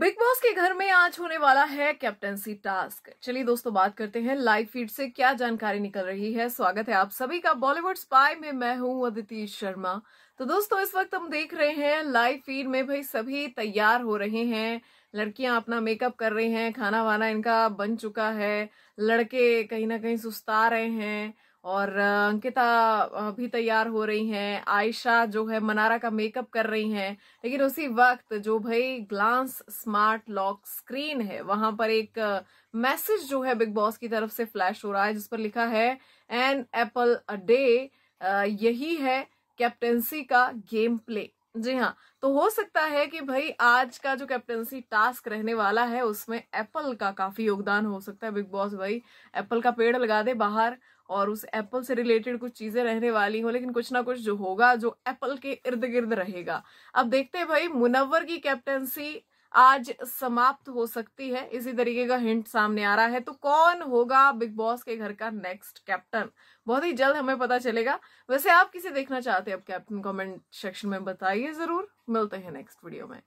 big boss के घर में आज होने वाला है कैप्टनसी टास्क चलिए दोस्तों बात करते हैं लाइव फीड से क्या जानकारी निकल रही है स्वागत है आप सभी का बॉलीवुड स्पाई में मैं हूं अदिति शर्मा तो दोस्तों इस वक्त हम देख रहे हैं लाइव फीड में भाई सभी तैयार हो रहे हैं लड़कियां अपना मेकअप कर रही हैं खाना वाना इनका बन चुका है लड़के कहीं ना कहीं सुस्ता रहे हैं और अंकिता भी तैयार हो रही हैं आयशा जो है मनारा का मेकअप कर रही हैं लेकिन उसी वक्त जो भाई ग्लांस स्मार्ट लॉक स्क्रीन है वहां पर एक मैसेज जो है बिग बॉस की तरफ से फ्लैश हो रहा है जिस पर लिखा है एन एप्पल अ डे यही है कैप्टेंसी का गेम प्ले जी हाँ तो हो सकता है कि भाई आज का जो कैप्टेंसी टास्क रहने वाला है उसमें एप्पल का काफी योगदान हो सकता है बिग बॉस भाई एप्पल का पेड़ लगा दे बाहर और उस एप्पल से रिलेटेड कुछ चीज़ें रहने वाली हो लेकिन कुछ ना कुछ जो होगा जो एप्पल के इर्द गिर्द रहेगा अब देखते हैं भाई मुनव्वर की कैप्टनसी आज समाप्त हो सकती है इसी तरीके का हिंट सामने आ रहा है तो कौन होगा बिग बॉस के घर का नेक्स्ट कैप्टन बहुत ही जल्द हमें पता चलेगा वैसे आप किसे देखना चाहते हैं अब कैप्टन कमेंट सेक्शन में बताइए जरूर मिलते हैं नेक्स्ट वीडियो में